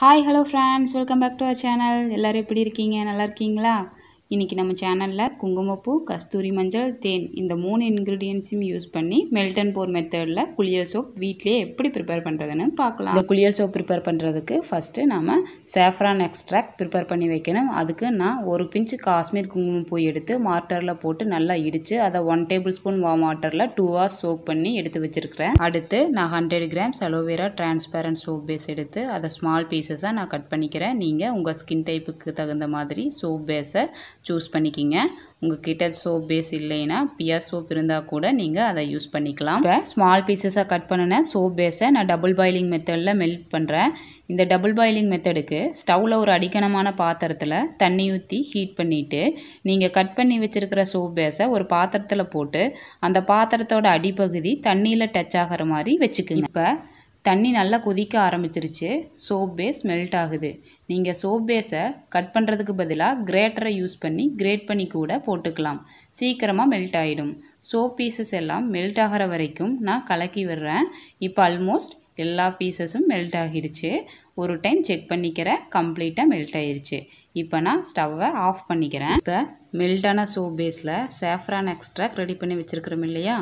hi hello friends welcome back to our channel எல்லோரும் எப்படி இருக்கீங்க நல்லா இருக்கீங்களா இன்றைக்கி நம்ம சேனலில் குங்குமப்பூ கஸ்தூரி மஞ்சள் தேன் இந்த மூணு இன்க்ரீடியன்ஸையும் யூஸ் பண்ணி மெல்டன் போர் மெத்தடில் குளியல் சோப் வீட்லேயே எப்படி ப்ரிப்பேர் பண்ணுறதுன்னு பார்க்கலாம் இந்த குளியல் சோப் ப்ரிப்பேர் பண்ணுறதுக்கு ஃபஸ்ட்டு நம்ம சேஃப்ரான் எக்ஸ்ட்ராக்ட் ப்ரிப்பேர் பண்ணி வைக்கணும் அதுக்கு நான் ஒரு பிஞ்சு காஷ்மீர் குங்குமப்பூ எடுத்து மார்ட்டரில் போட்டு நல்லா இடித்து அதை ஒன் டேபிள் ஸ்பூன் வா வாட்டரில் டூ ஹவர்ஸ் சோப் பண்ணி எடுத்து வச்சுருக்கிறேன் அடுத்து நான் hundred grams aloe vera transparent soap base எடுத்து அதை ஸ்மால் பீசஸாக நான் கட் பண்ணிக்கிறேன் நீங்கள் உங்கள் ஸ்கின் டைப்புக்கு தகுந்த மாதிரி சோப் பேஸை சூஸ் பண்ணிக்கிங்க உங்ககிட்ட சோப் பேஸ் இல்லைன்னா பியா சோப் இருந்தால் கூட நீங்கள் அதை யூஸ் பண்ணிக்கலாம் இப்போ ஸ்மால் பீசஸாக கட் பண்ணின சோப் பேஸை நான் டபுள் பாயிலிங் மெத்தடில் மெல்ட் பண்ணுறேன் இந்த டபுள் பாயிலிங் மெத்தடுக்கு ஸ்டவ்வில் ஒரு அடிக்கணமான பாத்திரத்தில் தண்ணி ஊற்றி ஹீட் பண்ணிவிட்டு நீங்கள் கட் பண்ணி வச்சுருக்கிற சோப் பேஸை ஒரு பாத்திரத்தில் போட்டு அந்த பாத்திரத்தோட அடிப்பகுதி தண்ணியில் டச் ஆகிற மாதிரி வச்சுக்கோங்க இப்போ தண்ணி நல்லா கொதிக்க ஆரம்பிச்சிருச்சு சோப் பேஸ் மெல்ட் ஆகுது நீங்கள் சோப் பேஸை கட் பண்ணுறதுக்கு பதிலாக கிரேட்டரை யூஸ் பண்ணி கிரேட் பண்ணி கூட போட்டுக்கலாம் சீக்கிரமாக மெல்ட் ஆகிடும் சோப் பீசஸ் எல்லாம் மெல்ட் ஆகிற வரைக்கும் நான் கலக்கி விடுறேன் இப்போ ஆல்மோஸ்ட் எல்லா பீசஸும் மெல்ட் ஆகிடுச்சு ஒரு டைம் செக் பண்ணிக்கிறேன் கம்ப்ளீட்டாக மெல்ட் ஆகிடுச்சு இப்போ நான் ஸ்டவ்வை ஆஃப் பண்ணிக்கிறேன் இப்போ மெல்டான சோப் பேஸில் சேஃப்ரான் எக்ஸ்ட்ராக் ரெடி பண்ணி வச்சுருக்குறோம் இல்லையா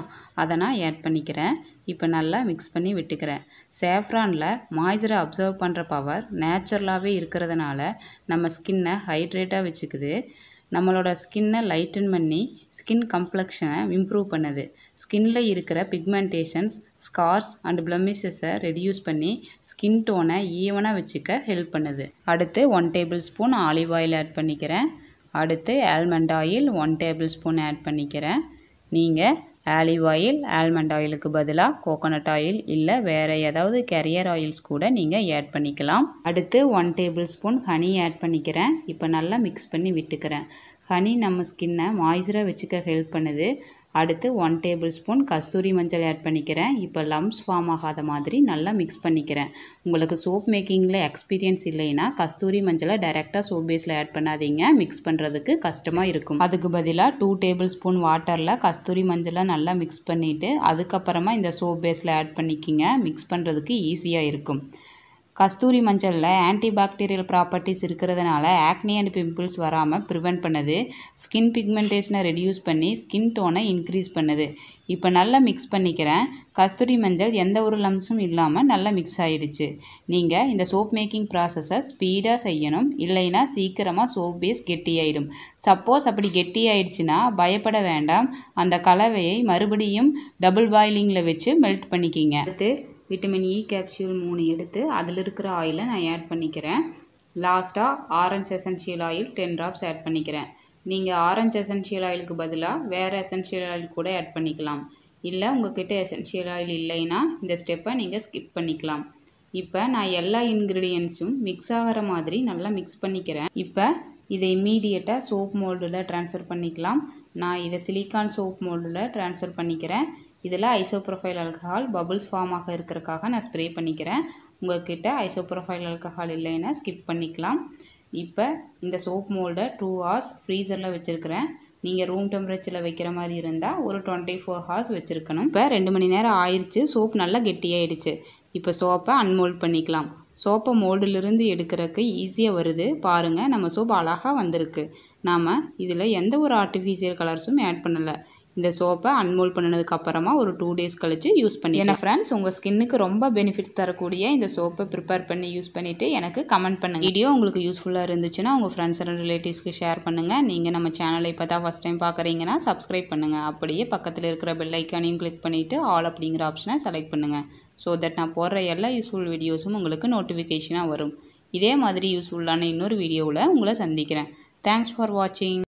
அதை நான் ஆட் பண்ணிக்கிறேன் இப்போ நல்லா மிக்ஸ் பண்ணி விட்டுக்கிறேன் சேஃப்ரானில் மாய்ச்சரை அப்சர்வ் பண்ணுற பவர் நேச்சுரலாகவே இருக்கிறதுனால நம்ம ஸ்கின்னை ஹைட்ரேட்டாக வச்சுக்குது நம்மளோட ஸ்கின்னை லைட்டன் பண்ணி ஸ்கின் கம்ப்ளெக்ஷனை இம்ப்ரூவ் பண்ணுது ஸ்கின்ல இருக்கிற பிக்மெண்டேஷன்ஸ் ஸ்கார்ஸ் அண்ட் ப்ளமிஷஸை ரெடியூஸ் பண்ணி ஸ்கின் டோனை ஈவனாக வச்சுக்க ஹெல்ப் பண்ணுது அடுத்து one tablespoon olive oil add பண்ணிக்கிறேன் அடுத்து almond oil one tablespoon add பண்ணிக்கிறேன் நீங்கள் ஆலிவ் ஆயில் ஆல்மண்ட் ஆயிலுக்கு பதிலாக கோகோனட் ஆயில் இல்லை வேறு ஏதாவது கேரியர் ஆயில்ஸ் கூட நீங்கள் ஆட் பண்ணிக்கலாம் அடுத்து one tablespoon honey add பண்ணிக்கிறேன் இப்போ நல்லா மிக்ஸ் பண்ணி விட்டுக்கிறேன் ஹனி நம்ம ஸ்கின்னை மாய்ஸராக வச்சுக்க ஹெல்ப் பண்ணுது அடுத்து ஒன் டேபிள் ஸ்பூன் கஸ்தூரி மஞ்சள் ஆட் பண்ணிக்கிறேன் இப்போ லம்ஸ் ஃபார்ம் ஆகாத மாதிரி நல்லா மிக்ஸ் பண்ணிக்கிறேன் உங்களுக்கு சோப் மேக்கிங்கில் எக்ஸ்பீரியன்ஸ் இல்லைன்னா கஸ்தூரி மஞ்சளை டைரெக்டாக சோப் பேஸில் ஆட் பண்ணாதீங்க மிக்ஸ் பண்ணுறதுக்கு கஷ்டமாக இருக்கும் அதுக்கு பதிலாக டூ டேபிள் ஸ்பூன் வாட்டரில் கஸ்தூரி மஞ்சளை நல்லா மிக்ஸ் பண்ணிவிட்டு அதுக்கப்புறமா இந்த சோப் பேஸில் ஆட் பண்ணிக்கிங்க மிக்ஸ் பண்ணுறதுக்கு ஈஸியாக இருக்கும் கஸ்தூரி மஞ்சளில் ஆன்டிபாக்டீரியல் ப்ராப்பர்ட்டிஸ் இருக்கிறதுனால ஆக்னி அண்ட் பிம்பிள்ஸ் வராமல் ப்ரிவெண்ட் பண்ணுது ஸ்கின் பிக்மெண்டேஷனை ரெடியூஸ் பண்ணி ஸ்கின் டோனை இன்க்ரீஸ் பண்ணுது இப்போ நல்லா மிக்ஸ் பண்ணிக்கிறேன் கஸ்தூரி மஞ்சள் எந்த ஒரு லம்ஸும் இல்லாமல் நல்லா மிக்ஸ் ஆகிடுச்சு நீங்கள் இந்த சோப் மேக்கிங் ப்ராசஸை ஸ்பீடாக செய்யணும் இல்லைன்னா சீக்கிரமாக சோப் பேஸ் கெட்டியாயிடும் சப்போஸ் அப்படி கெட்டியாயிடுச்சுன்னா பயப்பட வேண்டாம் அந்த கலவையை மறுபடியும் டபுள் பாயிலிங்கில் வச்சு மெல்ட் பண்ணிக்கிங்க அடுத்து விட்டமின் இ கேப்சியூல் மூணு எடுத்து அதில் இருக்கிற ஆயிலை நான் ஆட் பண்ணிக்கிறேன் லாஸ்ட்டாக orange essential oil ten drops add பண்ணிக்கிறேன் நீங்கள் ஆரஞ்ச் எசென்ஷியல் ஆயிலுக்கு பதிலாக வேறு எசென்ஷியல் ஆயில் கூட ஆட் பண்ணிக்கலாம் இல்லை உங்கள்கிட்ட எசென்ஷியல் ஆயில் இல்லைன்னா இந்த ஸ்டெப்பை நீங்கள் ஸ்கிப் பண்ணிக்கலாம் இப்போ நான் எல்லா இன்க்ரீடியன்ஸும் மிக்ஸ் ஆகிற மாதிரி நல்லா மிக்ஸ் பண்ணிக்கிறேன் இப்போ இதை இம்மீடியட்டாக சோப் மோல்டில் ட்ரான்ஸ்ஃபர் பண்ணிக்கலாம் நான் இதை சிலிக்கான் சோப் மோல்டில் ட்ரான்ஸ்ஃபர் பண்ணிக்கிறேன் இதில் ஐசோப்ரொஃபைல் அல்கஹால் பபுள்ஸ் ஃபார்ம் ஆக இருக்கிறக்காக நான் ஸ்ப்ரே பண்ணிக்கிறேன் உங்கள்கிட்ட ஐசோப்ரொஃபைல் அல்கஹால் இல்லைன்னா ஸ்கிப் பண்ணிக்கலாம் இப்போ இந்த சோப் மோல்டை டூ ஹார்ஸ் ஃப்ரீசரில் வச்சுருக்கிறேன் நீங்கள் ரூம் டெம்பரேச்சரில் வைக்கிற மாதிரி இருந்தால் ஒரு டுவெண்ட்டி ஃபோர் ஹார்ஸ் வச்சுருக்கணும் இப்போ ரெண்டு மணி நேரம் ஆயிடுச்சு சோப் நல்லா கெட்டியாயிடுச்சு இப்போ சோப்பை அன்மோல்ட் பண்ணிக்கலாம் சோப்பை மோல்டிலிருந்து எடுக்கிறதுக்கு ஈஸியாக வருது பாருங்கள் நம்ம சோப் அழகாக வந்திருக்கு நாம் இதில் எந்த ஒரு ஆர்டிஃபிஷியல் கலர்ஸும் ஆட் பண்ணலை இந்த சோப்பை அன்மோல் பண்ணதுக்கப்புறமா ஒரு டூ டேஸ் கழித்து யூஸ் பண்ணி ஏன்னா ஃப்ரெண்ட்ஸ் உங்கள் ஸ்கின்னுக்கு ரொம்ப பெனிஃபிட் தரக்கூடிய இந்த சோப்பை ப்ரிப்பேர் பண்ணி யூஸ் பண்ணிவிட்டு எனக்கு கமெண்ட் பண்ணுங்கள் வீடியோ உங்களுக்கு யூஸ்ஃபுல்லாக இருந்துச்சுன்னா உங்கள் ஃப்ரெண்ட்ஸ் அண்ட் ரிலேட்டிவ்ஸ்க்கு ஷேர் பண்ணுங்கள் நீங்கள் நம்ம சேனலை இப்போ தான் ஃபஸ்ட் டைம் பார்க்குறீங்கன்னா சப்ஸ்கிரைப் பண்ணுங்கள் அப்படியே பக்கத்தில் இருக்கிற பெல் ஐக்கானையும் கிளிக் பண்ணிவிட்டு ஆல் அப்படிங்கிற ஆப்ஷனை செலக்ட் பண்ணுங்கள் ஸோ தட் நான் போடுற எல்லா யூஸ்ஃபுல் வீடியோஸும் உங்களுக்கு நோட்டிஃபிகேஷனாக வரும் இதே மாதிரி யூஸ்ஃபுல்லான இன்னொரு வீடியோவில் உங்களை சந்திக்கிறேன் தேங்க்ஸ் ஃபார் வாட்சிங்